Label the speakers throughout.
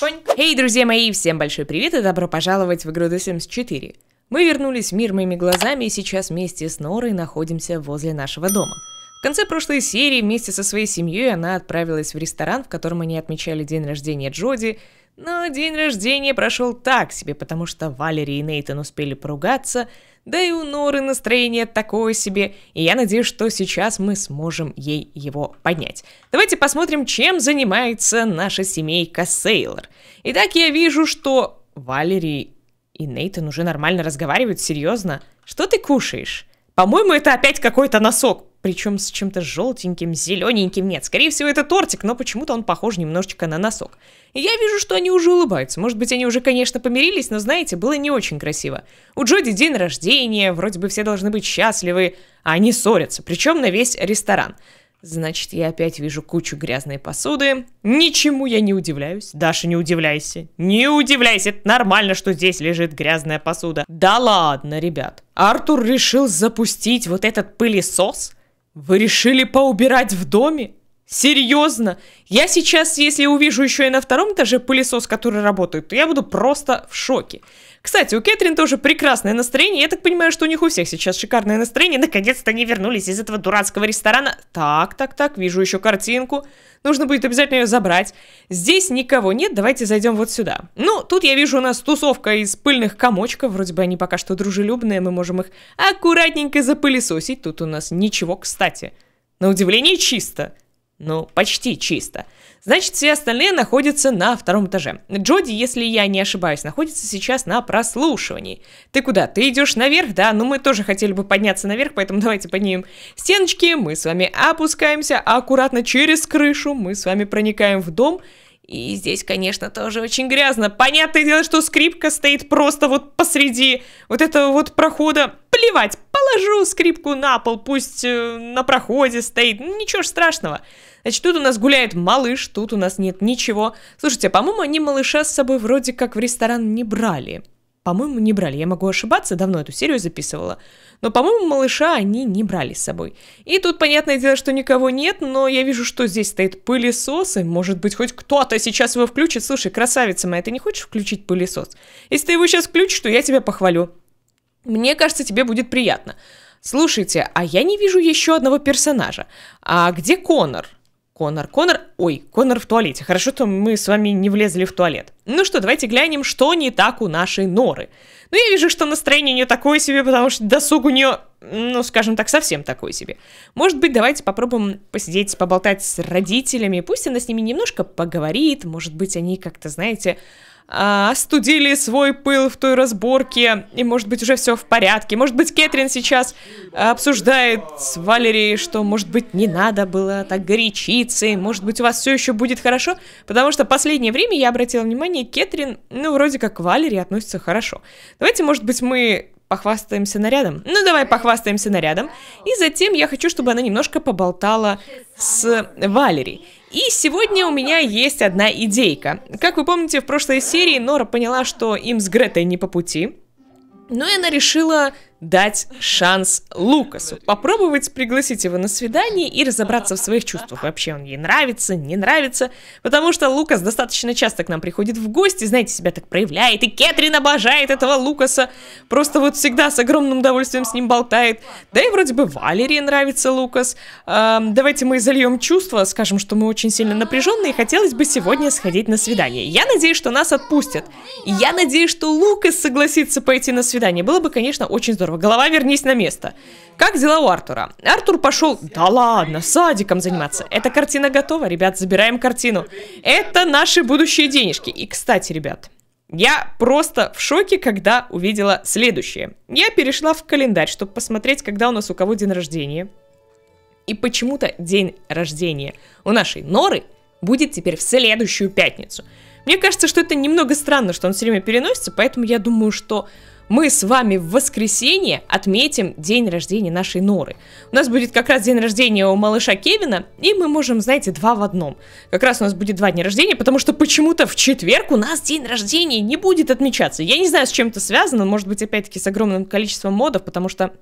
Speaker 1: Понь. Эй, друзья мои, всем большой привет и добро пожаловать в игру The Sims 4. Мы вернулись в мир моими глазами и сейчас вместе с Норой находимся возле нашего дома. В конце прошлой серии вместе со своей семьей она отправилась в ресторан, в котором они отмечали день рождения Джоди, но день рождения прошел так себе, потому что Валери и Нейтан успели поругаться – да и у Норы настроение такое себе, и я надеюсь, что сейчас мы сможем ей его поднять. Давайте посмотрим, чем занимается наша семейка Сейлор. Итак, я вижу, что Валерий и Нейтан уже нормально разговаривают, серьезно. Что ты кушаешь? По-моему, это опять какой-то носок причем с чем-то желтеньким, зелененьким. Нет, скорее всего, это тортик, но почему-то он похож немножечко на носок. я вижу, что они уже улыбаются. Может быть, они уже, конечно, помирились, но, знаете, было не очень красиво. У Джоди день рождения, вроде бы все должны быть счастливы, а они ссорятся, причем на весь ресторан. Значит, я опять вижу кучу грязной посуды. Ничему я не удивляюсь. Даша, не удивляйся. Не удивляйся, это нормально, что здесь лежит грязная посуда. Да ладно, ребят. Артур решил запустить вот этот пылесос? «Вы решили поубирать в доме? Серьезно? Я сейчас, если увижу еще и на втором этаже пылесос, который работает, то я буду просто в шоке. Кстати, у Кэтрин тоже прекрасное настроение. Я так понимаю, что у них у всех сейчас шикарное настроение. Наконец-то они вернулись из этого дурацкого ресторана. Так, так, так, вижу еще картинку. Нужно будет обязательно ее забрать. Здесь никого нет, давайте зайдем вот сюда. Ну, тут я вижу у нас тусовка из пыльных комочков. Вроде бы они пока что дружелюбные, мы можем их аккуратненько запылесосить. Тут у нас ничего, кстати. На удивление чисто. Ну, почти чисто. Значит, все остальные находятся на втором этаже. Джоди, если я не ошибаюсь, находится сейчас на прослушивании. Ты куда? Ты идешь наверх, да? Ну, мы тоже хотели бы подняться наверх, поэтому давайте поднимем стеночки. Мы с вами опускаемся аккуратно через крышу. Мы с вами проникаем в дом. И здесь, конечно, тоже очень грязно. Понятное дело, что скрипка стоит просто вот посреди вот этого вот прохода. Плевать, положу скрипку на пол, пусть э, на проходе стоит. Ничего ж страшного. Значит, тут у нас гуляет малыш, тут у нас нет ничего. Слушайте, по-моему, они малыша с собой вроде как в ресторан не брали. По-моему, не брали. Я могу ошибаться, давно эту серию записывала. Но, по-моему, малыша они не брали с собой. И тут, понятное дело, что никого нет, но я вижу, что здесь стоит пылесос, и, может быть, хоть кто-то сейчас его включит. Слушай, красавица моя, ты не хочешь включить пылесос? Если ты его сейчас включишь, то я тебя похвалю. Мне кажется, тебе будет приятно. Слушайте, а я не вижу еще одного персонажа. А где Конор? Конор. Конор, ой, Конор в туалете. Хорошо, что мы с вами не влезли в туалет. Ну что, давайте глянем, что не так у нашей Норы. Ну, я вижу, что настроение не такое себе, потому что досуг у нее, ну, скажем так, совсем такой себе. Может быть, давайте попробуем посидеть, поболтать с родителями. Пусть она с ними немножко поговорит. Может быть, они как-то, знаете, а, остудили свой пыл в той разборке, и, может быть, уже все в порядке. Может быть, Кэтрин сейчас а, обсуждает с Валерией, что, может быть, не надо было так горячиться, и, может быть, у вас все еще будет хорошо, потому что последнее время я обратила внимание, Кэтрин, ну, вроде как к Валери относится хорошо. Давайте, может быть, мы похвастаемся нарядом. Ну, давай похвастаемся нарядом. И затем я хочу, чтобы она немножко поболтала с Валерией. И сегодня у меня есть одна идейка. Как вы помните, в прошлой серии Нора поняла, что им с Гретой не по пути. Но она решила дать шанс Лукасу. Попробовать пригласить его на свидание и разобраться в своих чувствах. Вообще он ей нравится, не нравится. Потому что Лукас достаточно часто к нам приходит в гости, знаете, себя так проявляет. И Кэтрин обожает этого Лукаса. Просто вот всегда с огромным удовольствием с ним болтает. Да и вроде бы Валерии нравится Лукас. Эм, давайте мы зальем чувства, скажем, что мы очень сильно напряженные и хотелось бы сегодня сходить на свидание. Я надеюсь, что нас отпустят. Я надеюсь, что Лукас согласится пойти на свидание. Было бы, конечно, очень здорово Артур, голова вернись на место. Как дела у Артура? Артур пошел... Да ладно, садиком заниматься. Эта картина готова, ребят, забираем картину. Это наши будущие денежки. И, кстати, ребят, я просто в шоке, когда увидела следующее. Я перешла в календарь, чтобы посмотреть, когда у нас у кого день рождения. И почему-то день рождения у нашей Норы будет теперь в следующую пятницу. Мне кажется, что это немного странно, что он все время переносится, поэтому я думаю, что мы с вами в воскресенье отметим день рождения нашей Норы. У нас будет как раз день рождения у малыша Кевина, и мы можем, знаете, два в одном. Как раз у нас будет два дня рождения, потому что почему-то в четверг у нас день рождения не будет отмечаться. Я не знаю, с чем это связано, может быть, опять-таки с огромным количеством модов, потому что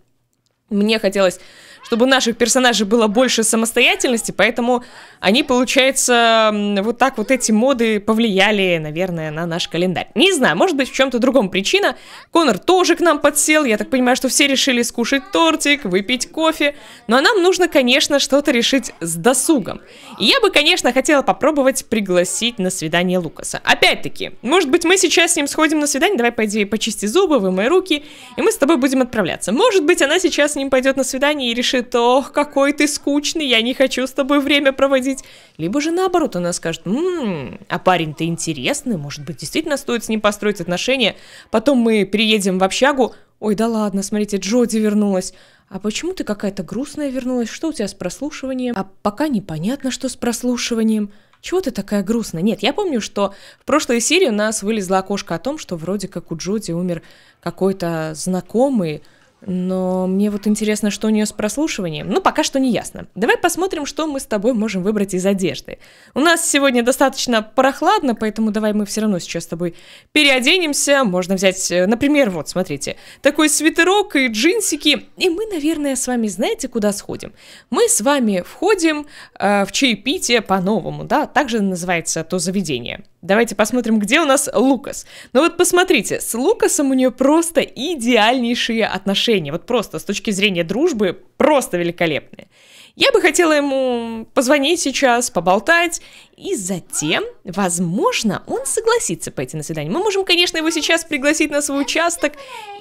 Speaker 1: мне хотелось чтобы у наших персонажей было больше самостоятельности, поэтому они, получается, вот так вот эти моды повлияли, наверное, на наш календарь. Не знаю, может быть, в чем-то другом причина. Конор тоже к нам подсел, я так понимаю, что все решили скушать тортик, выпить кофе, но нам нужно, конечно, что-то решить с досугом. И я бы, конечно, хотела попробовать пригласить на свидание Лукаса. Опять-таки, может быть, мы сейчас с ним сходим на свидание, давай, по идее, почисти зубы, вымой руки, и мы с тобой будем отправляться. Может быть, она сейчас с ним пойдет на свидание и решит напишет, ох, какой ты скучный, я не хочу с тобой время проводить. Либо же наоборот, она скажет, ммм, а парень-то интересный, может быть, действительно стоит с ним построить отношения. Потом мы переедем в общагу, ой, да ладно, смотрите, Джоди вернулась. А почему ты какая-то грустная вернулась? Что у тебя с прослушиванием? А пока непонятно, что с прослушиванием. Чего ты такая грустная? Нет, я помню, что в прошлой серии у нас вылезла окошко о том, что вроде как у Джоди умер какой-то знакомый, но мне вот интересно, что у нее с прослушиванием. Ну, пока что не ясно. Давай посмотрим, что мы с тобой можем выбрать из одежды. У нас сегодня достаточно прохладно, поэтому давай мы все равно сейчас с тобой переоденемся. Можно взять, э, например, вот, смотрите, такой свитерок и джинсики. И мы, наверное, с вами знаете, куда сходим? Мы с вами входим э, в чаепитие по-новому, да? Также называется то заведение. Давайте посмотрим, где у нас Лукас. Ну вот посмотрите, с Лукасом у нее просто идеальнейшие отношения. Вот просто с точки зрения дружбы просто великолепные. Я бы хотела ему позвонить сейчас, поболтать, и затем, возможно, он согласится пойти на свидание. Мы можем, конечно, его сейчас пригласить на свой участок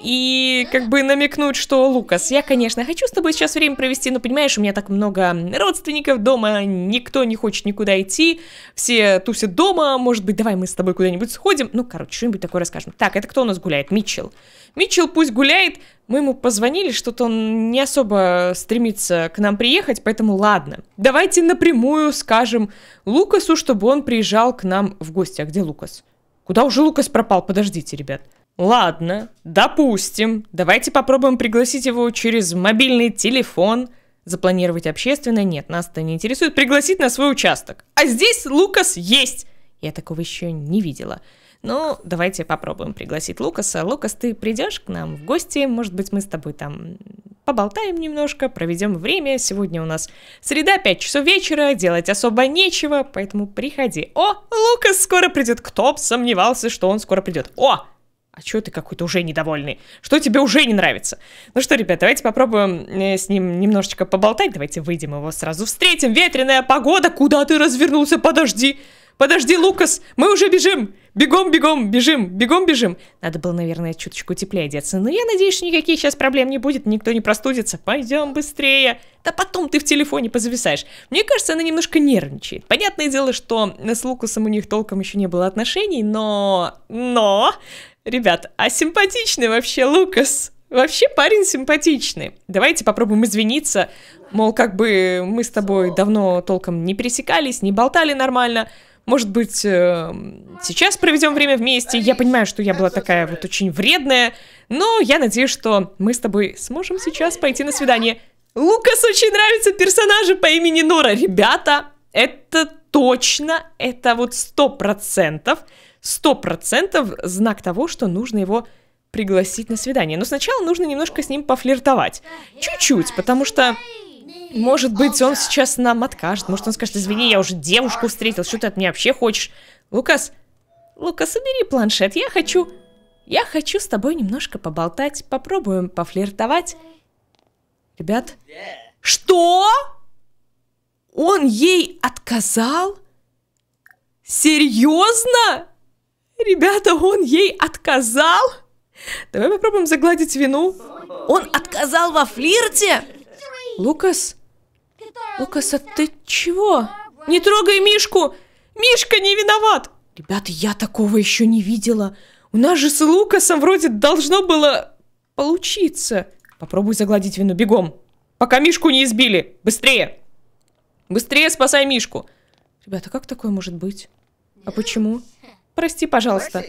Speaker 1: и как бы намекнуть, что «Лукас, я, конечно, хочу с тобой сейчас время провести, но, понимаешь, у меня так много родственников дома, никто не хочет никуда идти, все тусят дома, может быть, давай мы с тобой куда-нибудь сходим». Ну, короче, что-нибудь такое расскажем. Так, это кто у нас гуляет? Митчелл. Митчелл пусть гуляет, мы ему позвонили, что-то он не особо стремится к нам приехать, поэтому ладно. Давайте напрямую скажем Лукасу, чтобы он приезжал к нам в гости. А где Лукас? Куда уже Лукас пропал? Подождите, ребят. Ладно, допустим. Давайте попробуем пригласить его через мобильный телефон. Запланировать общественное? Нет, нас это не интересует. Пригласить на свой участок. А здесь Лукас есть. Я такого еще не видела. Ну, давайте попробуем пригласить Лукаса. Лукас, ты придешь к нам в гости? Может быть, мы с тобой там поболтаем немножко, проведем время. Сегодня у нас среда, 5 часов вечера, делать особо нечего, поэтому приходи. О, Лукас скоро придет. Кто б сомневался, что он скоро придет? О, а чё ты какой-то уже недовольный? Что тебе уже не нравится? Ну что, ребят, давайте попробуем э, с ним немножечко поболтать. Давайте выйдем его сразу встретим. Ветреная погода, куда ты развернулся? Подожди. Подожди, Лукас, мы уже бежим! Бегом, бегом, бежим, бегом, бежим. Надо было, наверное, чуточку теплее одеться. Но я надеюсь, что никаких сейчас проблем не будет, никто не простудится. Пойдем быстрее. Да потом ты в телефоне позависаешь. Мне кажется, она немножко нервничает. Понятное дело, что с Лукасом у них толком еще не было отношений, но... Но... Ребят, а симпатичный вообще Лукас. Вообще парень симпатичный. Давайте попробуем извиниться. Мол, как бы мы с тобой давно толком не пересекались, не болтали нормально. Может быть, э, сейчас проведем время вместе. Я понимаю, что я была такая вот очень вредная, но я надеюсь, что мы с тобой сможем сейчас пойти на свидание. Лукас очень нравится персонажи по имени Нора. Ребята, это точно, это вот сто процентов, сто процентов знак того, что нужно его пригласить на свидание. Но сначала нужно немножко с ним пофлиртовать. Чуть-чуть, потому что может быть, он сейчас нам откажет. Может, он скажет, извини, я уже девушку встретил. Что ты от меня вообще хочешь? Лукас, Лукас, убери планшет. Я хочу... Я хочу с тобой немножко поболтать. Попробуем пофлиртовать. Ребят. Что? Он ей отказал? Серьезно? Ребята, он ей отказал? Давай попробуем загладить вину. Он отказал во флирте? Лукас? Лукас, а ты чего? Не трогай Мишку! Мишка не виноват! Ребята, я такого еще не видела. У нас же с Лукасом вроде должно было получиться. Попробуй загладить вину бегом. Пока Мишку не избили. Быстрее! Быстрее спасай Мишку! Ребята, как такое может быть? А почему? Прости, пожалуйста.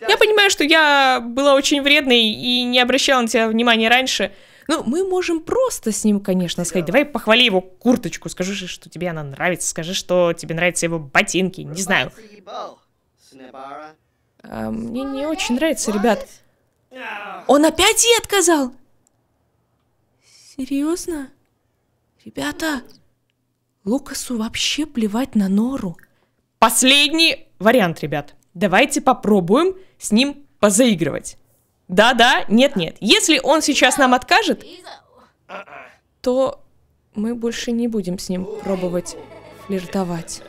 Speaker 1: Я понимаю, что я была очень вредной и не обращала на тебя внимания раньше, ну, мы можем просто с ним, конечно, сказать, давай похвали его курточку, скажи, что тебе она нравится, скажи, что тебе нравятся его ботинки, не знаю. А, мне не очень нравится, ребят. Он опять ей отказал? Серьезно? Ребята, Лукасу вообще плевать на нору. Последний вариант, ребят. Давайте попробуем с ним позаигрывать. Да-да, нет-нет. Если он сейчас нам откажет, то мы больше не будем с ним пробовать флиртовать.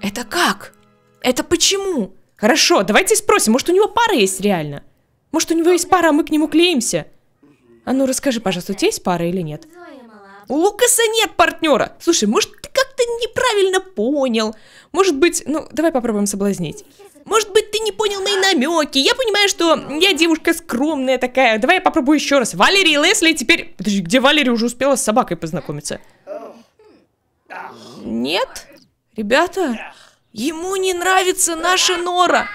Speaker 1: Это как? Это почему? Хорошо, давайте спросим, может у него пара есть реально? Может у него есть пара, а мы к нему клеимся? А ну расскажи, пожалуйста, у тебя есть пара или нет? У Лукаса нет партнера. Слушай, может ты как-то неправильно понял? Может быть, ну давай попробуем соблазнить. Может быть, ты не понял мои намеки. Я понимаю, что я девушка скромная такая. Давай я попробую еще раз. Валерий и Лесли теперь... Подожди, где Валерий уже успела с собакой познакомиться? Нет? Ребята, ему не нравится наша Нора.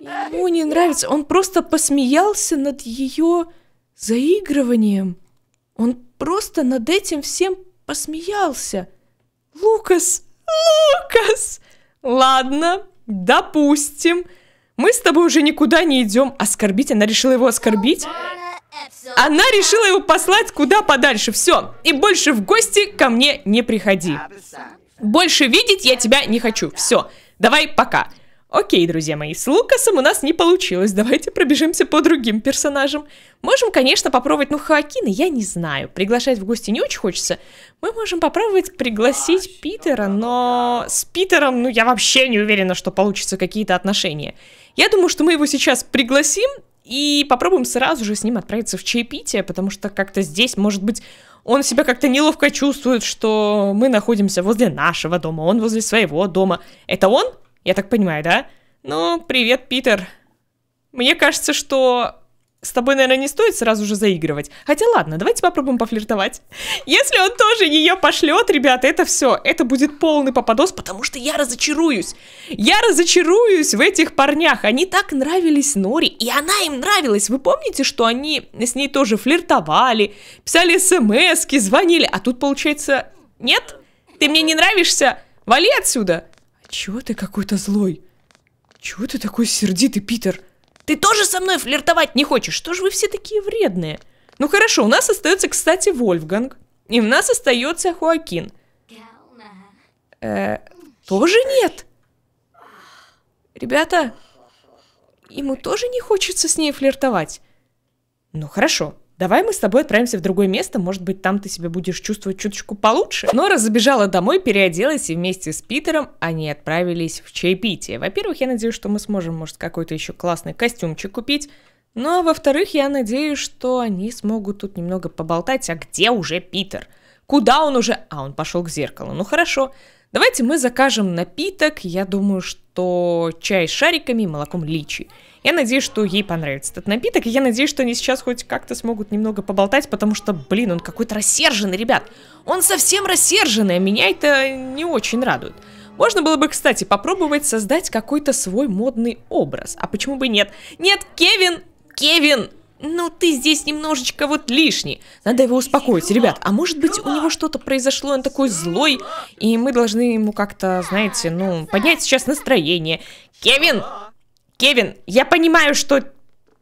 Speaker 1: Ему не нравится. Он просто посмеялся над ее заигрыванием. Он просто над этим всем посмеялся. Лукас! Лукас! Ладно, Допустим. Мы с тобой уже никуда не идем. Оскорбить? Она решила его оскорбить? Она решила его послать куда подальше. Все. И больше в гости ко мне не приходи. Больше видеть я тебя не хочу. Все. Давай, пока. Окей, друзья мои, с Лукасом у нас не получилось, давайте пробежимся по другим персонажам. Можем, конечно, попробовать, ну, Хоакина я не знаю, приглашать в гости не очень хочется. Мы можем попробовать пригласить Питера, ну но с Питером, ну, я вообще не уверена, что получится какие-то отношения. Я думаю, что мы его сейчас пригласим и попробуем сразу же с ним отправиться в чаепитие, потому что как-то здесь, может быть, он себя как-то неловко чувствует, что мы находимся возле нашего дома, он возле своего дома. Это он? Я так понимаю, да? Ну, привет, Питер. Мне кажется, что с тобой, наверное, не стоит сразу же заигрывать. Хотя ладно, давайте попробуем пофлиртовать. Если он тоже ее пошлет, ребята, это все. Это будет полный попадос, потому что я разочаруюсь. Я разочаруюсь в этих парнях. Они так нравились Нори, и она им нравилась. Вы помните, что они с ней тоже флиртовали, писали смс звонили, а тут, получается, нет? Ты мне не нравишься? Вали отсюда. Чего ты какой-то злой? Чего ты такой сердитый, Питер? Ты тоже со мной флиртовать не хочешь? Что же вы все такие вредные? Ну хорошо, у нас остается, кстати, Вольфганг. И у нас остается Хуакин. Э, тоже нет. Ребята, ему тоже не хочется с ней флиртовать. Ну хорошо давай мы с тобой отправимся в другое место, может быть, там ты себя будешь чувствовать чуточку получше. Нора забежала домой, переоделась, и вместе с Питером они отправились в чаепитие. Во-первых, я надеюсь, что мы сможем, может, какой-то еще классный костюмчик купить, ну а во-вторых, я надеюсь, что они смогут тут немного поболтать, а где уже Питер? Куда он уже? А, он пошел к зеркалу. Ну хорошо, давайте мы закажем напиток, я думаю, что чай с шариками и молоком личи. Я надеюсь, что ей понравится этот напиток, и я надеюсь, что они сейчас хоть как-то смогут немного поболтать, потому что, блин, он какой-то рассерженный, ребят. Он совсем рассерженный, а меня это не очень радует. Можно было бы, кстати, попробовать создать какой-то свой модный образ. А почему бы нет? Нет, Кевин! Кевин! Ну, ты здесь немножечко вот лишний. Надо его успокоить, ребят. А может быть, у него что-то произошло, он такой злой, и мы должны ему как-то, знаете, ну, поднять сейчас настроение. Кевин, Кевин, я понимаю, что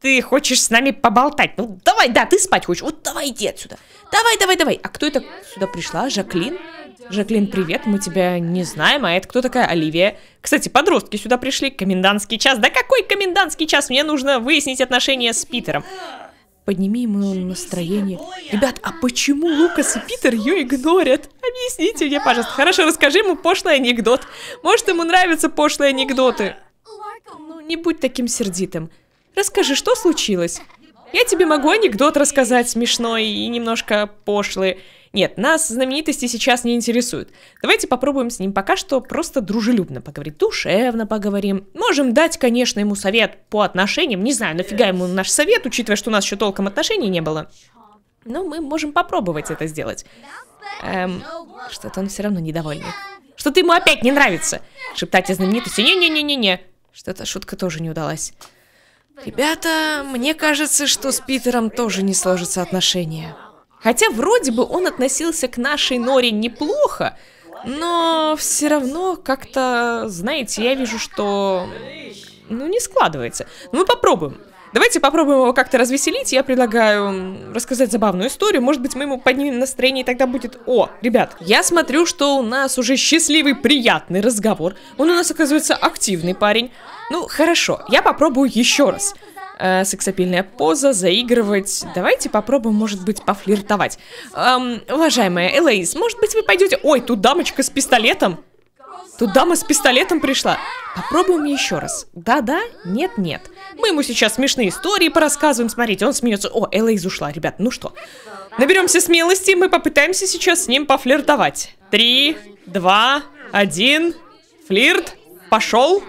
Speaker 1: ты хочешь с нами поболтать. Ну, давай, да, ты спать хочешь. Вот давай, иди отсюда. Давай, давай, давай. А кто это сюда пришла? Жаклин? Жаклин, привет, мы тебя не знаем, а это кто такая Оливия? Кстати, подростки сюда пришли, комендантский час. Да какой комендантский час? Мне нужно выяснить отношения с Питером. Подними ему настроение. Ребят, а почему Лукас и Питер ее игнорят? Объясните мне, пожалуйста. Хорошо, расскажи ему пошлый анекдот. Может, ему нравятся пошлые анекдоты. Не будь таким сердитым. Расскажи, что случилось? Я тебе могу анекдот рассказать смешной и немножко пошлый. Нет, нас знаменитости сейчас не интересуют. Давайте попробуем с ним пока что просто дружелюбно поговорить, душевно поговорим. Можем дать, конечно, ему совет по отношениям. Не знаю, нафига ему наш совет, учитывая, что у нас еще толком отношений не было. Но мы можем попробовать это сделать. Эм, что-то он все равно недовольный. Что-то ему опять не нравится. Шептать о знаменитости. Не-не-не-не-не. Что-то шутка тоже не удалась. Ребята, мне кажется, что с Питером тоже не сложатся отношения. Хотя вроде бы он относился к нашей Норе неплохо, но все равно как-то, знаете, я вижу, что... Ну, не складывается. Ну, мы попробуем. Давайте попробуем его как-то развеселить. Я предлагаю рассказать забавную историю. Может быть, мы ему поднимем настроение, и тогда будет... О, ребят, я смотрю, что у нас уже счастливый, приятный разговор. Он у нас, оказывается, активный парень. Ну, хорошо, я попробую еще раз. Э, сексапильная поза, заигрывать. Давайте попробуем, может быть, пофлиртовать. Эм, уважаемая Элоиз, может быть, вы пойдете... Ой, тут дамочка с пистолетом. Тут дама с пистолетом пришла. Попробуем еще раз. Да-да, нет-нет. Мы ему сейчас смешные истории порассказываем. Смотрите, он смеется. О, Элейз ушла, ребят, ну что. Наберемся смелости, мы попытаемся сейчас с ним пофлиртовать. Три, два, один. Флирт. Пошел.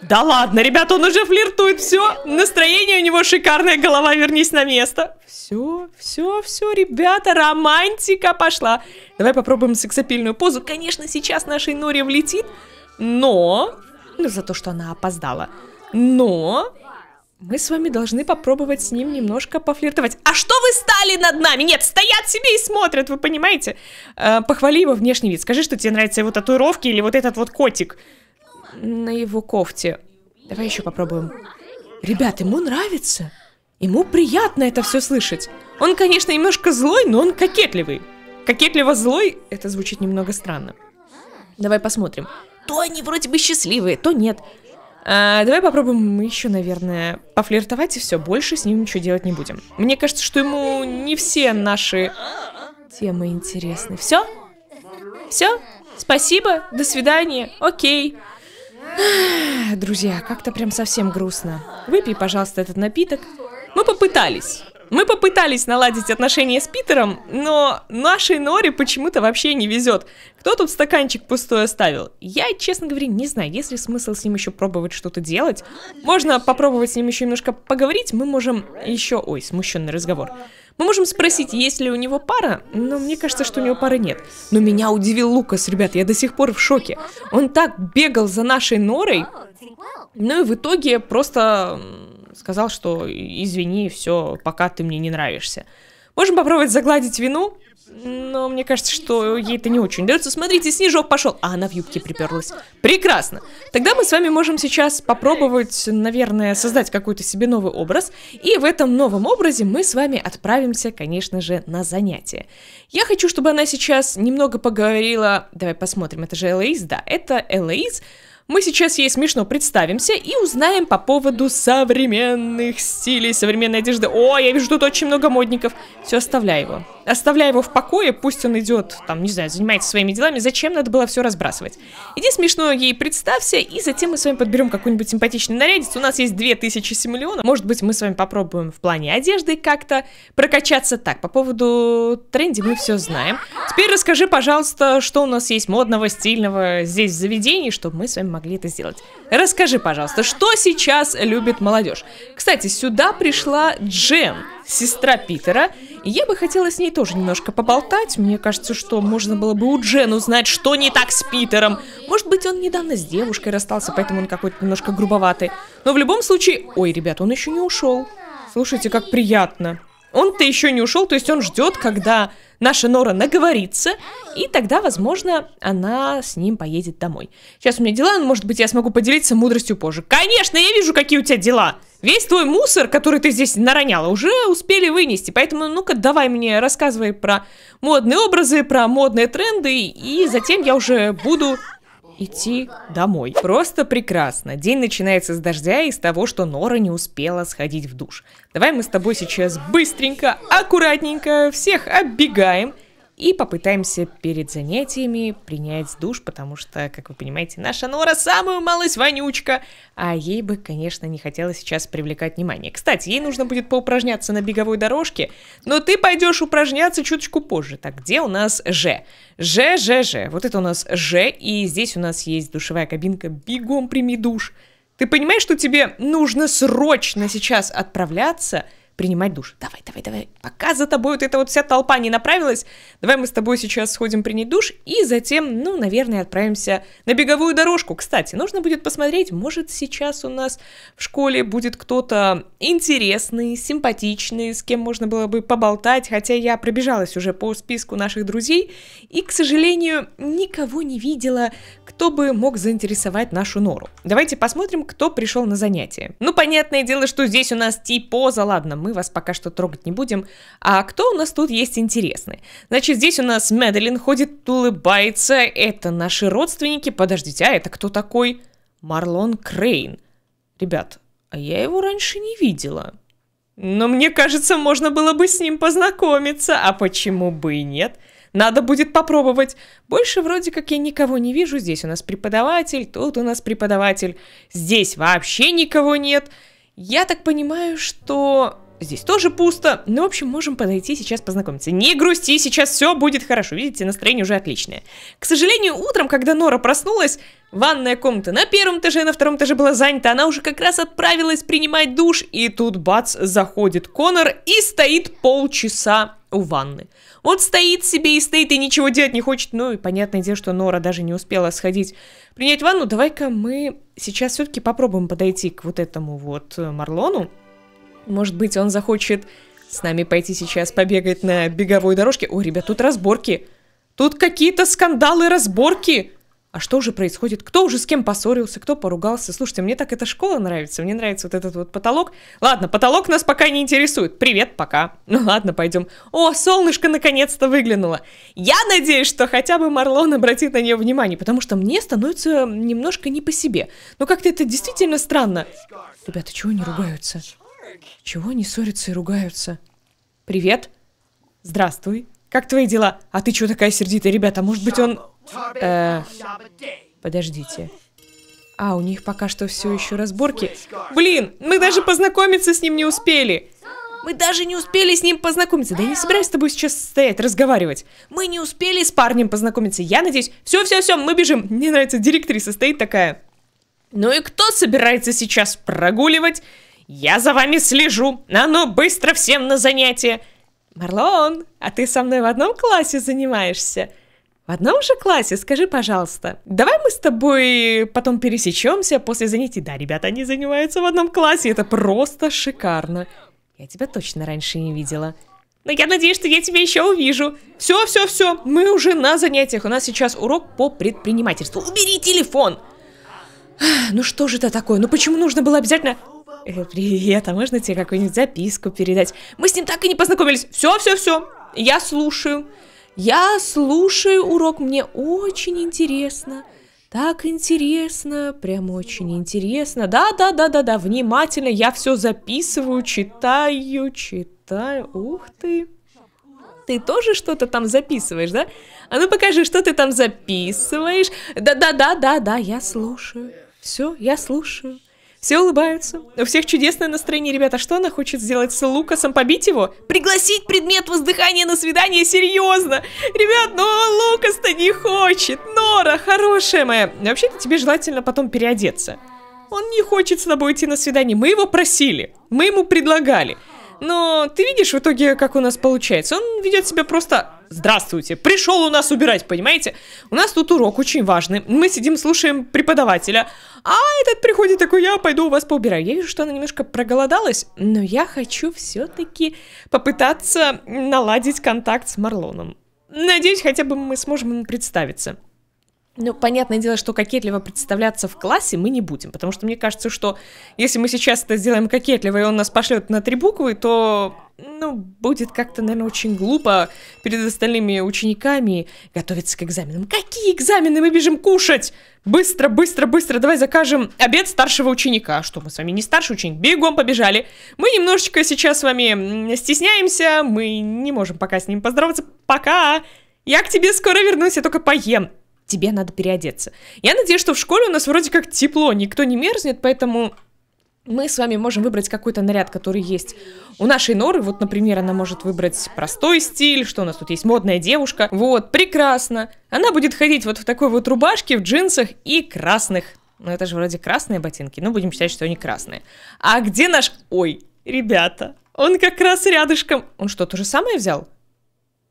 Speaker 1: Да ладно, ребята, он уже флиртует, все. Настроение у него шикарное, голова вернись на место. Все, все, все, ребята, романтика пошла. Давай попробуем сексапильную позу. Конечно, сейчас нашей Нори влетит, но... Ну, за то, что она опоздала. Но... Мы с вами должны попробовать с ним немножко пофлиртовать. А что вы стали над нами? Нет, стоят себе и смотрят, вы понимаете? Э, похвали его внешний вид. Скажи, что тебе нравятся его татуировки или вот этот вот котик на его кофте. Давай еще попробуем. Ребят, ему нравится. Ему приятно это все слышать. Он, конечно, немножко злой, но он кокетливый. Кокетливо злой, это звучит немного странно. Давай посмотрим. То они вроде бы счастливые, то нет. А, давай попробуем мы еще, наверное, пофлиртовать и все. Больше с ним ничего делать не будем. Мне кажется, что ему не все наши темы интересны. Все? Все? Спасибо, до свидания, окей. Друзья, как-то прям совсем грустно. Выпей, пожалуйста, этот напиток. Мы попытались. Мы попытались наладить отношения с Питером, но нашей Норе почему-то вообще не везет. Кто тут стаканчик пустой оставил? Я, честно говоря, не знаю, есть ли смысл с ним еще пробовать что-то делать. Можно попробовать с ним еще немножко поговорить, мы можем еще... Ой, смущенный разговор. Мы можем спросить, есть ли у него пара, но мне кажется, что у него пары нет. Но меня удивил Лукас, ребят, я до сих пор в шоке. Он так бегал за нашей Норой, ну и в итоге просто сказал, что извини, все, пока ты мне не нравишься. Можем попробовать загладить вину, но мне кажется, что ей это не очень дается. Смотрите, снежок пошел, а она в юбке приперлась. Прекрасно. Тогда мы с вами можем сейчас попробовать, наверное, создать какой-то себе новый образ. И в этом новом образе мы с вами отправимся, конечно же, на занятие. Я хочу, чтобы она сейчас немного поговорила... Давай посмотрим, это же Элоиз, да, это Элоиз... Мы сейчас ей смешно представимся и узнаем по поводу современных стилей, современной одежды. О, я вижу тут очень много модников. Все, оставляй его. Оставляй его в покое, пусть он идет, там, не знаю, занимается своими делами. Зачем надо было все разбрасывать? Иди смешно ей представься, и затем мы с вами подберем какой-нибудь симпатичный нарядец. У нас есть 2000 симулионов. Может быть, мы с вами попробуем в плане одежды как-то прокачаться. Так, по поводу тренди мы все знаем. Теперь расскажи, пожалуйста, что у нас есть модного, стильного здесь в заведении, чтобы мы с вами могли смогли это сделать. Расскажи, пожалуйста, что сейчас любит молодежь? Кстати, сюда пришла Джен, сестра Питера, и я бы хотела с ней тоже немножко поболтать. Мне кажется, что можно было бы у Джен узнать, что не так с Питером. Может быть, он недавно с девушкой расстался, поэтому он какой-то немножко грубоватый. Но в любом случае... Ой, ребят, он еще не ушел. Слушайте, как приятно. Он-то еще не ушел, то есть он ждет, когда наша Нора наговорится, и тогда, возможно, она с ним поедет домой. Сейчас у меня дела, но, может быть, я смогу поделиться мудростью позже. Конечно, я вижу, какие у тебя дела. Весь твой мусор, который ты здесь нароняла, уже успели вынести, поэтому ну-ка давай мне рассказывай про модные образы, про модные тренды, и затем я уже буду идти домой. Просто прекрасно. День начинается с дождя и с того, что Нора не успела сходить в душ. Давай мы с тобой сейчас быстренько, аккуратненько всех оббегаем и попытаемся перед занятиями принять душ, потому что, как вы понимаете, наша нора самую малость вонючка, а ей бы, конечно, не хотелось сейчас привлекать внимание. Кстати, ей нужно будет поупражняться на беговой дорожке, но ты пойдешь упражняться чуточку позже. Так, где у нас Ж? Ж, Ж, Ж. Вот это у нас Ж, и здесь у нас есть душевая кабинка «Бегом прими душ». Ты понимаешь, что тебе нужно срочно сейчас отправляться – принимать душ. Давай, давай, давай. Пока за тобой вот эта вот вся толпа не направилась, давай мы с тобой сейчас сходим принять душ и затем, ну, наверное, отправимся на беговую дорожку. Кстати, нужно будет посмотреть, может сейчас у нас в школе будет кто-то интересный, симпатичный, с кем можно было бы поболтать, хотя я пробежалась уже по списку наших друзей и, к сожалению, никого не видела, кто бы мог заинтересовать нашу нору. Давайте посмотрим, кто пришел на занятие. Ну, понятное дело, что здесь у нас типоза, ладно, мы вас пока что трогать не будем. А кто у нас тут есть интересный? Значит, здесь у нас Медлин ходит, улыбается. Это наши родственники. Подождите, а это кто такой? Марлон Крейн. Ребят, а я его раньше не видела. Но мне кажется, можно было бы с ним познакомиться. А почему бы и нет? Надо будет попробовать. Больше вроде как я никого не вижу. Здесь у нас преподаватель, тут у нас преподаватель. Здесь вообще никого нет. Я так понимаю, что Здесь тоже пусто. Ну, в общем, можем подойти сейчас познакомиться. Не грусти, сейчас все будет хорошо. Видите, настроение уже отличное. К сожалению, утром, когда Нора проснулась, ванная комната на первом этаже, на втором этаже была занята. Она уже как раз отправилась принимать душ. И тут, бац, заходит Конор и стоит полчаса у ванны. Вот стоит себе и стоит, и ничего делать не хочет. Ну и понятное дело, что Нора даже не успела сходить принять ванну. Давай-ка мы сейчас все-таки попробуем подойти к вот этому вот э, Марлону. Может быть, он захочет с нами пойти сейчас побегать на беговой дорожке? О, ребят, тут разборки. Тут какие-то скандалы, разборки. А что уже происходит? Кто уже с кем поссорился? Кто поругался? Слушайте, мне так эта школа нравится. Мне нравится вот этот вот потолок. Ладно, потолок нас пока не интересует. Привет, пока. Ну ладно, пойдем. О, солнышко наконец-то выглянуло. Я надеюсь, что хотя бы Марлон обратит на нее внимание, потому что мне становится немножко не по себе. Но ну как-то это действительно странно. Ребята, чего они ругаются? Чего они ссорятся и ругаются? Привет. Здравствуй. Как твои дела? А ты чего такая сердитая, ребята? Может быть он... Э, подождите. А, у них пока что все еще разборки. Блин, мы даже познакомиться с ним не успели. Мы даже не успели с ним познакомиться. Да я не собираюсь с тобой сейчас стоять, разговаривать. Мы не успели с парнем познакомиться. Я надеюсь... Все-все-все, мы бежим. Мне нравится, директриса стоит такая. Ну и кто собирается сейчас прогуливать «Я за вами слежу! А ну, быстро всем на занятия!» «Марлон, а ты со мной в одном классе занимаешься?» «В одном же классе? Скажи, пожалуйста. Давай мы с тобой потом пересечемся после занятий». «Да, ребята, они занимаются в одном классе, это просто шикарно!» «Я тебя точно раньше не видела». «Но я надеюсь, что я тебя еще увижу». «Все, все, все, мы уже на занятиях. У нас сейчас урок по предпринимательству. Убери телефон!» Ну что же это такое? Ну почему нужно было обязательно... Э, привет, а можно тебе какую-нибудь записку передать? Мы с ним так и не познакомились. Все, все, все. Я слушаю. Я слушаю урок. Мне очень интересно. Так интересно, прям очень интересно. Да, да, да, да, да, внимательно. Я все записываю, читаю, читаю. Ух ты. Ты тоже что-то там записываешь, да? А ну покажи, что ты там записываешь. Да-да-да-да-да, я слушаю. Все, я слушаю. Все улыбаются. У всех чудесное настроение, ребята. Что она хочет сделать с Лукасом? Побить его? Пригласить предмет воздыхания на свидание? Серьезно? Ребят, но ну, а Лукас-то не хочет. Нора, хорошая моя. Вообще-то тебе желательно потом переодеться. Он не хочет с тобой идти на свидание. Мы его просили. Мы ему предлагали. Но ты видишь в итоге, как у нас получается. Он ведет себя просто Здравствуйте. Пришел у нас убирать, понимаете? У нас тут урок очень важный. Мы сидим, слушаем преподавателя. А этот приходит такой, я пойду у вас поубираю. Я вижу, что она немножко проголодалась, но я хочу все-таки попытаться наладить контакт с Марлоном. Надеюсь, хотя бы мы сможем ему представиться. Ну, понятное дело, что кокетливо представляться в классе мы не будем, потому что мне кажется, что если мы сейчас это сделаем кокетливо, и он нас пошлет на три буквы, то, ну, будет как-то, наверное, очень глупо перед остальными учениками готовиться к экзаменам. Какие экзамены? Мы бежим кушать! Быстро, быстро, быстро, давай закажем обед старшего ученика. А что, мы с вами не старший ученик? Бегом побежали. Мы немножечко сейчас с вами стесняемся, мы не можем пока с ним поздороваться. Пока! Я к тебе скоро вернусь, я только поем тебе надо переодеться. Я надеюсь, что в школе у нас вроде как тепло, никто не мерзнет, поэтому мы с вами можем выбрать какой-то наряд, который есть у нашей Норы. Вот, например, она может выбрать простой стиль, что у нас тут есть модная девушка. Вот, прекрасно. Она будет ходить вот в такой вот рубашке, в джинсах и красных. Ну, это же вроде красные ботинки, но будем считать, что они красные. А где наш... Ой, ребята, он как раз рядышком. Он что, то же самое взял?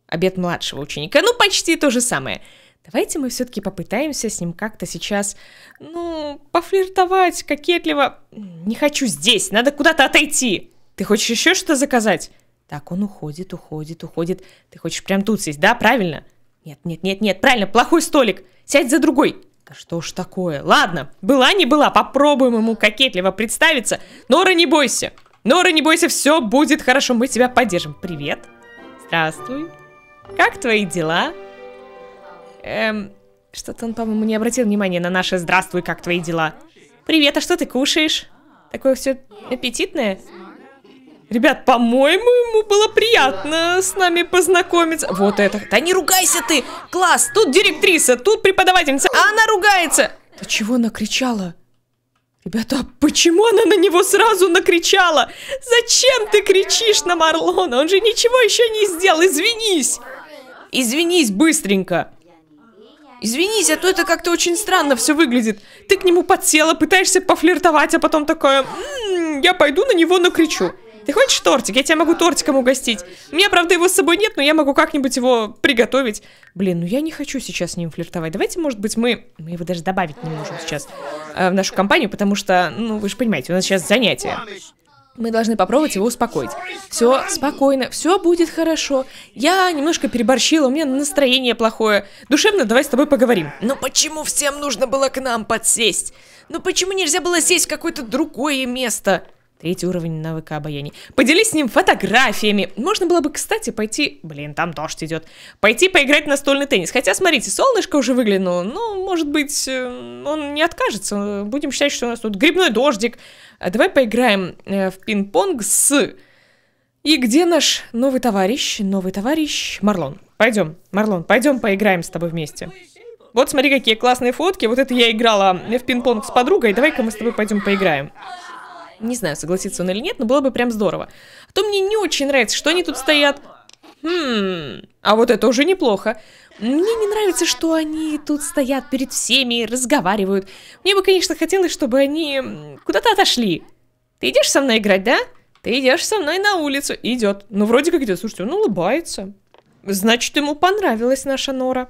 Speaker 1: Обед младшего ученика. Ну, почти то же самое. Давайте мы все-таки попытаемся с ним как-то сейчас, ну, пофлиртовать кокетливо. Не хочу здесь, надо куда-то отойти. Ты хочешь еще что-то заказать? Так, он уходит, уходит, уходит. Ты хочешь прям тут сесть, да, правильно? Нет, нет, нет, нет, правильно, плохой столик. Сядь за другой. Да что ж такое? Ладно, была не была, попробуем ему кокетливо представиться. Нора, не бойся. Нора, не бойся, все будет хорошо, мы тебя поддержим. Привет. Здравствуй. Как твои дела? Эм, что-то он, по-моему, не обратил внимания на наше «Здравствуй, как твои дела?» «Привет, а что ты кушаешь?» «Такое все аппетитное?» Ребят, по-моему, ему было приятно с нами познакомиться. Вот это. Да не ругайся ты! Класс! Тут директриса, тут преподавательница, а она ругается! Да чего она кричала? Ребята, а почему она на него сразу накричала? Зачем ты кричишь на Марлона? Он же ничего еще не сделал, извинись! Извинись быстренько! Извинись, а то это как-то очень странно все выглядит. Ты к нему подсела, пытаешься пофлиртовать, а потом такое... М -м, я пойду на него накричу. Ты хочешь тортик? Я тебя могу тортиком угостить. У меня, правда, его с собой нет, но я могу как-нибудь его приготовить. Блин, ну я не хочу сейчас с ним флиртовать. Давайте, может быть, мы... Мы его даже добавить не можем сейчас э, в нашу компанию, потому что, ну, вы же понимаете, у нас сейчас занятие мы должны попробовать его успокоить. Все спокойно, все будет хорошо. Я немножко переборщила, у меня настроение плохое. Душевно, давай с тобой поговорим. Но почему всем нужно было к нам подсесть? Ну почему нельзя было сесть в какое-то другое место? Третий уровень навыка обаяния. Поделись с ним фотографиями. Можно было бы, кстати, пойти... Блин, там дождь идет. Пойти поиграть в настольный теннис. Хотя, смотрите, солнышко уже выглянуло. Ну, может быть, э, он не откажется. Будем считать, что у нас тут грибной дождик. А давай поиграем э, в пинг-понг с... И где наш новый товарищ? Новый товарищ Марлон. Пойдем, Марлон, пойдем поиграем с тобой вместе. Вот смотри, какие классные фотки. Вот это я играла в пинг-понг с подругой. Давай-ка мы с тобой пойдем поиграем. Не знаю, согласится он или нет, но было бы прям здорово. А то мне не очень нравится, что они тут стоят. Хм, а вот это уже неплохо. Мне не нравится, что они тут стоят перед всеми, разговаривают. Мне бы, конечно, хотелось, чтобы они куда-то отошли. Ты идешь со мной играть, да? Ты идешь со мной на улицу. Идет. Ну, вроде как идет. Слушайте, он улыбается. Значит, ему понравилась наша нора.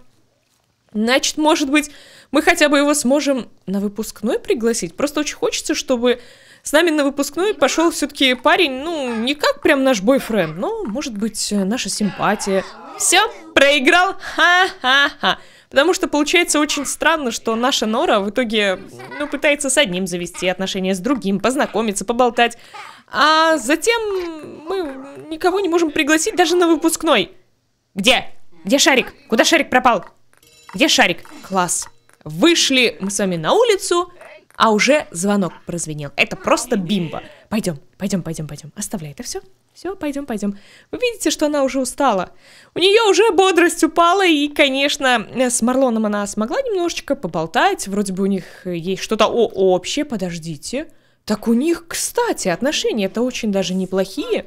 Speaker 1: Значит, может быть, мы хотя бы его сможем на выпускной пригласить. Просто очень хочется, чтобы с нами на выпускной пошел все-таки парень, ну, не как прям наш бойфренд, но, может быть, э, наша симпатия. Все, проиграл, ха-ха-ха. Потому что получается очень странно, что наша Нора в итоге, ну, пытается с одним завести отношения, с другим, познакомиться, поболтать. А затем мы никого не можем пригласить даже на выпускной. Где? Где шарик? Куда шарик пропал? Где шарик? Класс. Вышли мы с вами на улицу, а уже звонок прозвенел. Это просто бимба. Пойдем, пойдем, пойдем, пойдем. Оставляй это все. Все, пойдем, пойдем. Вы видите, что она уже устала. У нее уже бодрость упала, и, конечно, э, с Марлоном она смогла немножечко поболтать. Вроде бы у них э, есть что-то общее. Подождите. Так у них, кстати, отношения это очень даже неплохие.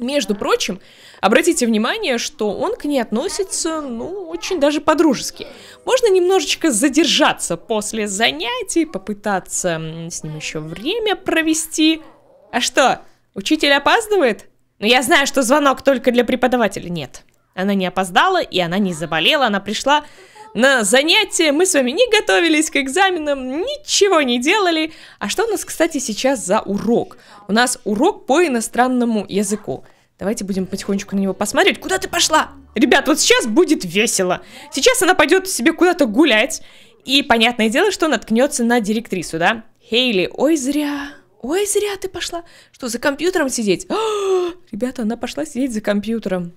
Speaker 1: Между прочим, обратите внимание, что он к ней относится, ну, очень даже по-дружески. Можно немножечко задержаться после занятий, попытаться с ним еще время провести. А что, учитель опаздывает? Но ну, я знаю, что звонок только для преподавателя. Нет, она не опоздала, и она не заболела, она пришла на занятия, мы с вами не готовились к экзаменам, ничего не делали. А что у нас, кстати, сейчас за урок? У нас урок по иностранному языку. Давайте будем потихонечку на него посмотреть. Куда ты пошла? Ребят, вот сейчас будет весело. Сейчас она пойдет себе куда-то гулять. И понятное дело, что наткнется на директрису, да? Хейли, ой, зря. Ой, зря ты пошла. Что, за компьютером сидеть? О, ребята, она пошла сидеть за компьютером.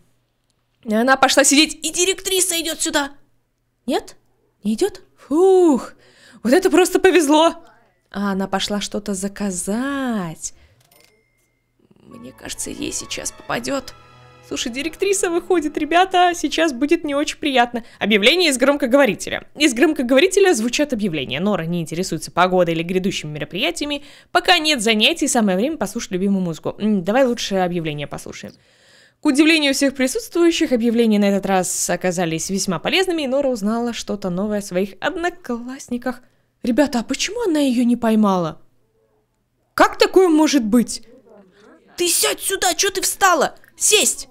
Speaker 1: Она пошла сидеть, и директриса идет сюда. Нет? Не идет? Фух, вот это просто повезло. А она пошла что-то заказать. Мне кажется, ей сейчас попадет. Слушай, директриса выходит, ребята, сейчас будет не очень приятно. Объявление из громкоговорителя. Из громкоговорителя звучат объявления. Нора не интересуется погодой или грядущими мероприятиями. Пока нет занятий, самое время послушать любимую музыку. Давай лучше объявление послушаем. К удивлению всех присутствующих, объявления на этот раз оказались весьма полезными, и Нора узнала что-то новое о своих одноклассниках. Ребята, а почему она ее не поймала? Как такое может быть? Ты сядь сюда, что ты встала? Сесть!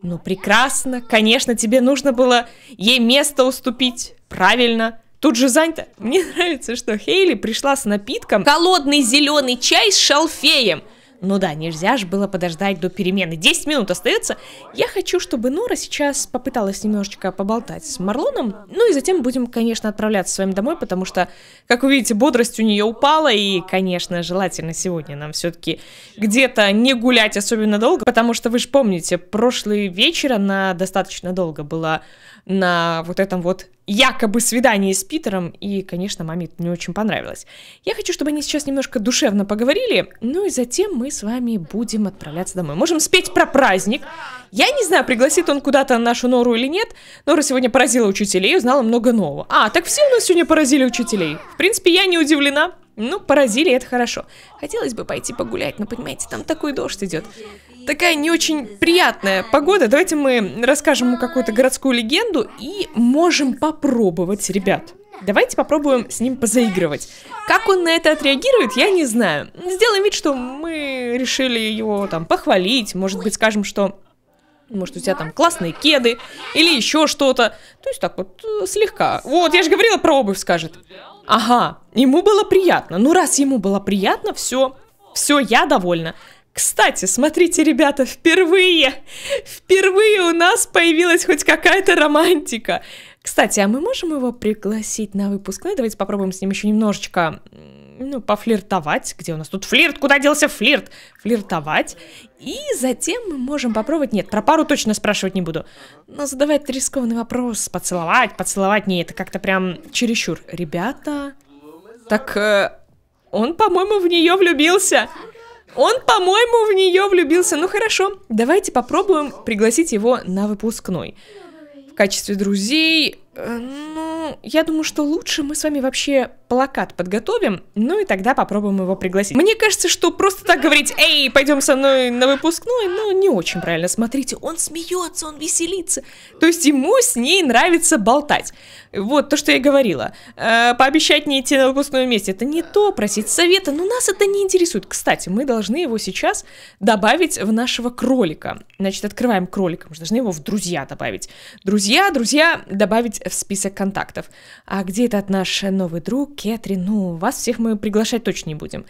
Speaker 1: Ну прекрасно, конечно, тебе нужно было ей место уступить. Правильно. Тут же занято. Мне нравится, что Хейли пришла с напитком холодный зеленый чай с шалфеем. Ну да, нельзя же было подождать до перемены. 10 минут остается. Я хочу, чтобы Нора сейчас попыталась немножечко поболтать с Марлоном. Ну и затем будем, конечно, отправляться с вами домой, потому что, как вы видите, бодрость у нее упала. И, конечно, желательно сегодня нам все-таки где-то не гулять особенно долго, потому что вы же помните, прошлый вечер она достаточно долго была на вот этом вот якобы свидание с Питером, и, конечно, маме это не очень понравилось. Я хочу, чтобы они сейчас немножко душевно поговорили, ну и затем мы с вами будем отправляться домой. Можем спеть про праздник. Я не знаю, пригласит он куда-то нашу Нору или нет. Нора сегодня поразила учителей, и узнала много нового. А, так все у нас сегодня поразили учителей. В принципе, я не удивлена. Ну, поразили, это хорошо. Хотелось бы пойти погулять, но ну, понимаете, там такой дождь идет. Такая не очень приятная погода. Давайте мы расскажем ему какую-то городскую легенду и можем попробовать, ребят. Давайте попробуем с ним позаигрывать. Как он на это отреагирует, я не знаю. Сделаем вид, что мы решили его там похвалить, может быть, скажем, что может, у тебя там классные кеды или еще что-то. То есть так вот э, слегка. Вот, я же говорила про обувь, скажет. Ага, ему было приятно. Ну, раз ему было приятно, все, все, я довольна. Кстати, смотрите, ребята, впервые, впервые у нас появилась хоть какая-то романтика. Кстати, а мы можем его пригласить на выпускной? Давайте попробуем с ним еще немножечко ну, пофлиртовать. Где у нас тут флирт? Куда делся флирт? Флиртовать. И затем мы можем попробовать... Нет, про пару точно спрашивать не буду. Но задавать рискованный вопрос, поцеловать, поцеловать. Не, это как-то прям чересчур. Ребята... Так э, он, по-моему, в нее влюбился. Он, по-моему, в нее влюбился. Ну хорошо, давайте попробуем пригласить его на выпускной. В качестве друзей Э, ну, я думаю, что лучше мы с вами вообще плакат подготовим, ну и тогда попробуем его пригласить. Мне кажется, что просто так говорить, эй, пойдем со мной на выпускной, ну, не очень правильно. Смотрите, он смеется, он веселится. То есть ему с ней нравится болтать. Вот то, что я говорила. Э, пообещать не идти на выпускной вместе, это не то, просить совета, но ну, нас это не интересует. Кстати, мы должны его сейчас добавить в нашего кролика. Значит, открываем кролика, мы должны его в друзья добавить. Друзья, друзья, добавить в список контактов. А где этот наш новый друг, Кетрин? Ну, вас всех мы приглашать точно не будем.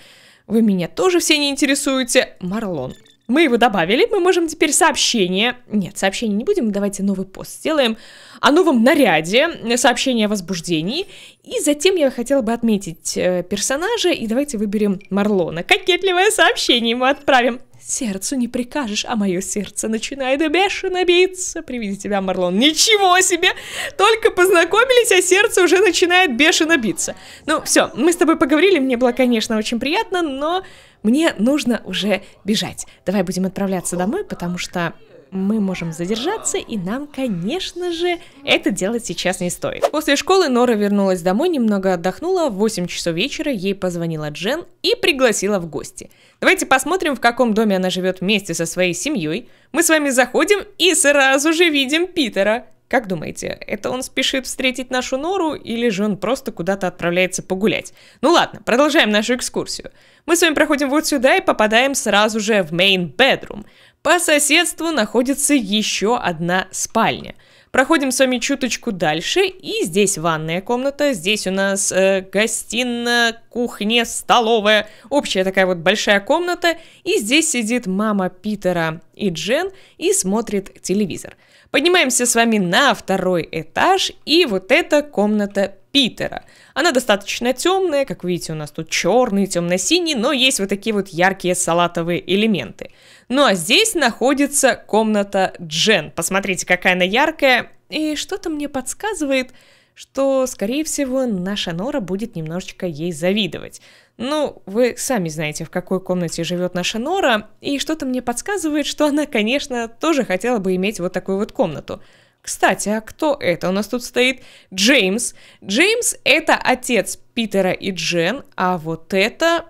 Speaker 1: Вы меня тоже все не интересуете, Марлон. Мы его добавили, мы можем теперь сообщение... Нет, сообщение не будем, давайте новый пост сделаем. О новом наряде, э, сообщение о возбуждении. И затем я хотела бы отметить э, персонажа, и давайте выберем Марлона. Кокетливое сообщение мы отправим. Сердцу не прикажешь, а мое сердце начинает бешено биться. При виде тебя, Марлон. Ничего себе! Только познакомились, а сердце уже начинает бешено биться. Ну, все, мы с тобой поговорили, мне было, конечно, очень приятно, но... Мне нужно уже бежать. Давай будем отправляться домой, потому что мы можем задержаться, и нам, конечно же, это делать сейчас не стоит. После школы Нора вернулась домой, немного отдохнула, в 8 часов вечера ей позвонила Джен и пригласила в гости. Давайте посмотрим, в каком доме она живет вместе со своей семьей. Мы с вами заходим и сразу же видим Питера. Как думаете, это он спешит встретить нашу нору, или же он просто куда-то отправляется погулять? Ну ладно, продолжаем нашу экскурсию. Мы с вами проходим вот сюда и попадаем сразу же в main bedroom. По соседству находится еще одна спальня. Проходим с вами чуточку дальше, и здесь ванная комната, здесь у нас э, гостиная, кухня, столовая, общая такая вот большая комната, и здесь сидит мама Питера и Джен и смотрит телевизор. Поднимаемся с вами на второй этаж, и вот это комната Питера. Она достаточно темная, как видите, у нас тут черный, темно-синий, но есть вот такие вот яркие салатовые элементы. Ну а здесь находится комната Джен. Посмотрите, какая она яркая. И что-то мне подсказывает, что, скорее всего, наша Нора будет немножечко ей завидовать. Ну, вы сами знаете, в какой комнате живет наша Нора, и что-то мне подсказывает, что она, конечно, тоже хотела бы иметь вот такую вот комнату. Кстати, а кто это у нас тут стоит? Джеймс. Джеймс — это отец Питера и Джен, а вот это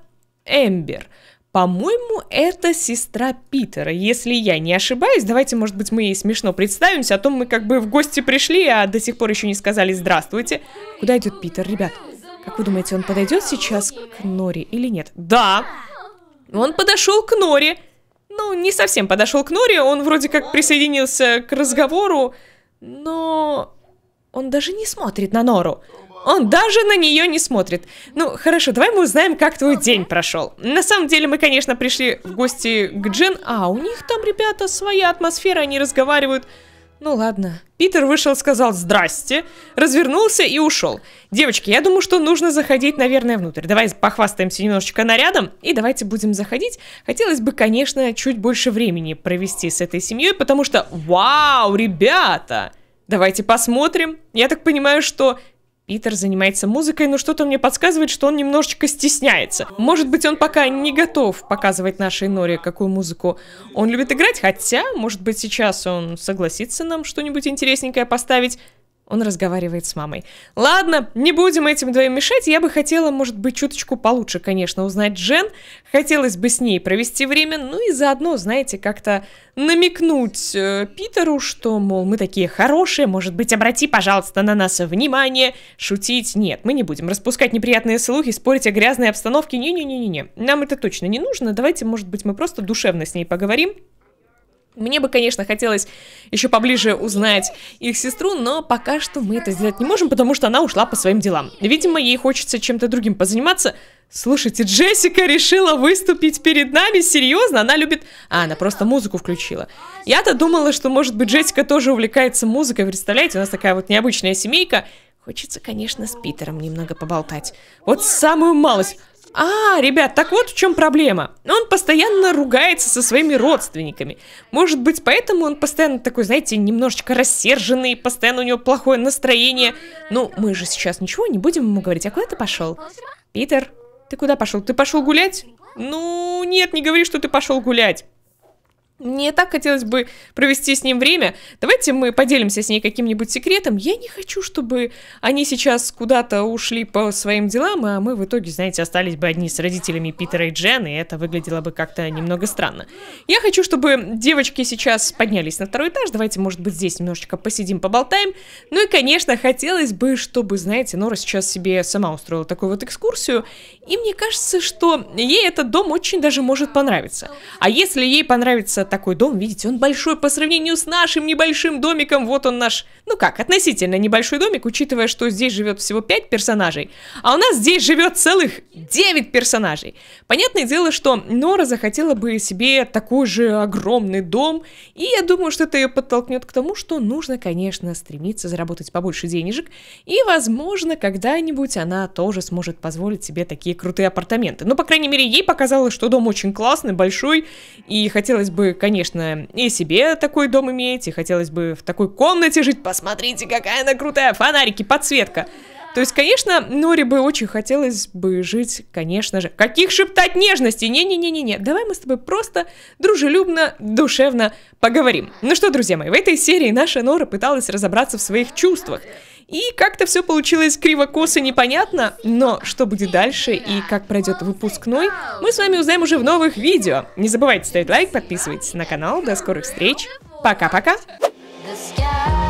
Speaker 1: Эмбер. По-моему, это сестра Питера, если я не ошибаюсь. Давайте, может быть, мы ей смешно представимся, а то мы как бы в гости пришли, а до сих пор еще не сказали «здравствуйте». Куда идет Питер, ребят? Как вы думаете, он подойдет сейчас к Нори или нет? Да! Он подошел к Нори. Ну, не совсем подошел к Нори, он вроде как присоединился к разговору, но он даже не смотрит на Нору. Он даже на нее не смотрит. Ну, хорошо, давай мы узнаем, как твой день прошел. На самом деле, мы, конечно, пришли в гости к Джин. А, у них там, ребята, своя атмосфера, они разговаривают ну ладно. Питер вышел, сказал «Здрасте», развернулся и ушел. Девочки, я думаю, что нужно заходить, наверное, внутрь. Давай похвастаемся немножечко нарядом и давайте будем заходить. Хотелось бы, конечно, чуть больше времени провести с этой семьей, потому что «Вау, ребята!» Давайте посмотрим. Я так понимаю, что Питер занимается музыкой, но что-то мне подсказывает, что он немножечко стесняется. Может быть, он пока не готов показывать нашей Норе, какую музыку он любит играть, хотя, может быть, сейчас он согласится нам что-нибудь интересненькое поставить. Он разговаривает с мамой. Ладно, не будем этим двоим мешать. Я бы хотела, может быть, чуточку получше, конечно, узнать Джен. Хотелось бы с ней провести время. Ну и заодно, знаете, как-то намекнуть э, Питеру, что, мол, мы такие хорошие. Может быть, обрати, пожалуйста, на нас внимание. Шутить нет. Мы не будем распускать неприятные слухи, спорить о грязной обстановке. Не-не-не-не. Нам это точно не нужно. Давайте, может быть, мы просто душевно с ней поговорим. Мне бы, конечно, хотелось еще поближе узнать их сестру, но пока что мы это сделать не можем, потому что она ушла по своим делам. Видимо, ей хочется чем-то другим позаниматься. Слушайте, Джессика решила выступить перед нами, серьезно? Она любит... А, она просто музыку включила. Я-то думала, что, может быть, Джессика тоже увлекается музыкой, представляете? У нас такая вот необычная семейка. Хочется, конечно, с Питером немного поболтать. Вот самую малость... А, ребят, так вот в чем проблема. Он постоянно ругается со своими родственниками. Может быть, поэтому он постоянно такой, знаете, немножечко рассерженный, постоянно у него плохое настроение. Ну, мы же сейчас ничего не будем ему говорить. А куда ты пошел? Питер, ты куда пошел? Ты пошел гулять? Ну, нет, не говори, что ты пошел гулять. Мне так хотелось бы провести с ним время. Давайте мы поделимся с ней каким-нибудь секретом. Я не хочу, чтобы они сейчас куда-то ушли по своим делам, а мы в итоге, знаете, остались бы одни с родителями Питера и Джен, и это выглядело бы как-то немного странно. Я хочу, чтобы девочки сейчас поднялись на второй этаж. Давайте, может быть, здесь немножечко посидим, поболтаем. Ну и, конечно, хотелось бы, чтобы, знаете, Нора сейчас себе сама устроила такую вот экскурсию. И мне кажется, что ей этот дом очень даже может понравиться. А если ей понравится такой дом, видите, он большой по сравнению с нашим небольшим домиком. Вот он наш, ну как, относительно небольшой домик, учитывая, что здесь живет всего 5 персонажей, а у нас здесь живет целых 9 персонажей. Понятное дело, что Нора захотела бы себе такой же огромный дом, и я думаю, что это ее подтолкнет к тому, что нужно, конечно, стремиться заработать побольше денежек, и, возможно, когда-нибудь она тоже сможет позволить себе такие крутые апартаменты. Ну, по крайней мере, ей показалось, что дом очень классный, большой, и хотелось бы, конечно, и себе такой дом иметь, и хотелось бы в такой комнате жить. Посмотрите, какая она крутая, фонарики, подсветка. То есть, конечно, Нори бы очень хотелось бы жить, конечно же. Каких шептать нежности? Не-не-не-не-не. Давай мы с тобой просто дружелюбно, душевно поговорим. Ну что, друзья мои, в этой серии наша Нора пыталась разобраться в своих чувствах. И как-то все получилось криво-косо непонятно, но что будет дальше и как пройдет выпускной, мы с вами узнаем уже в новых видео. Не забывайте ставить лайк, подписывайтесь на канал. До скорых встреч. Пока-пока. The sky